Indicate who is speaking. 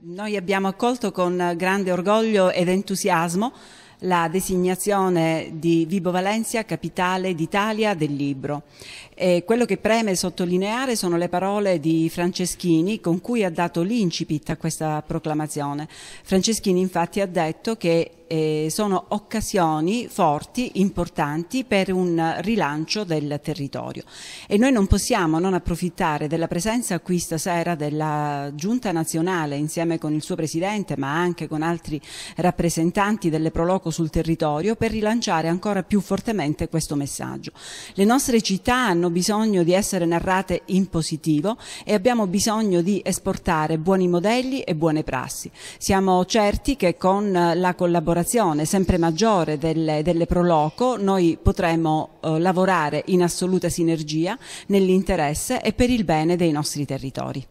Speaker 1: Noi abbiamo accolto con grande orgoglio ed entusiasmo la designazione di Vibo Valencia capitale d'Italia del libro. E quello che preme sottolineare sono le parole di Franceschini con cui ha dato l'incipit a questa proclamazione. Franceschini infatti ha detto che eh, sono occasioni forti, importanti per un rilancio del territorio e noi non possiamo non approfittare della presenza qui stasera della Giunta Nazionale insieme con il suo Presidente ma anche con altri rappresentanti delle Proloco sul territorio per rilanciare ancora più fortemente questo messaggio. Le nostre città hanno bisogno di essere narrate in positivo e abbiamo bisogno di esportare buoni modelli e buone prassi. Siamo certi che con la collaborazione collaborazione sempre maggiore delle, delle Proloco noi potremo eh, lavorare in assoluta sinergia nell'interesse e per il bene dei nostri territori.